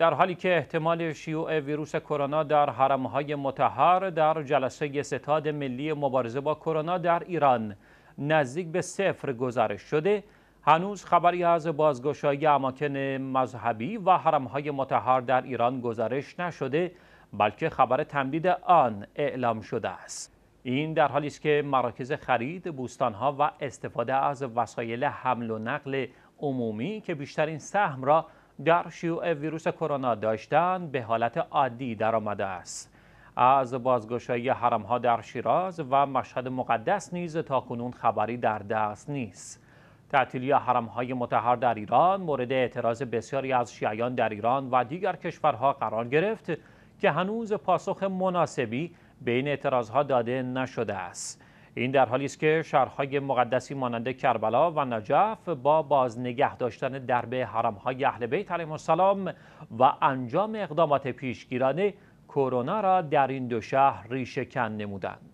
در حالی که احتمال شیوع ویروس کرونا در حرمهای متحر در جلسه ستاد ملی مبارزه با کرونا در ایران نزدیک به صفر گزارش شده هنوز خبری از بازگشایی اماکن مذهبی و حرمهای متحر در ایران گزارش نشده بلکه خبر تمدید آن اعلام شده است این در حالی است که مراکز خرید بوستانها و استفاده از وسایل حمل و نقل عمومی که بیشترین سهم را در شیوع ویروس کرونا داشتن به حالت عادی در درآمده است از بازگشایی حرم ها در شیراز و مشهد مقدس نیز تا کنون خبری در دست نیست تعطیلی حرم های متحر در ایران مورد اعتراض بسیاری از شیعیان در ایران و دیگر کشورها قرار گرفت که هنوز پاسخ مناسبی به این اعتراض ها داده نشده است این در حالی است که شهرهای مقدسی مانند کربلا و نجف با بازنگه داشتن درب حرمهای اهل بیت علیهم السلام و انجام اقدامات پیشگیرانه کرونا را در این دو شهر ریشه کن نمودند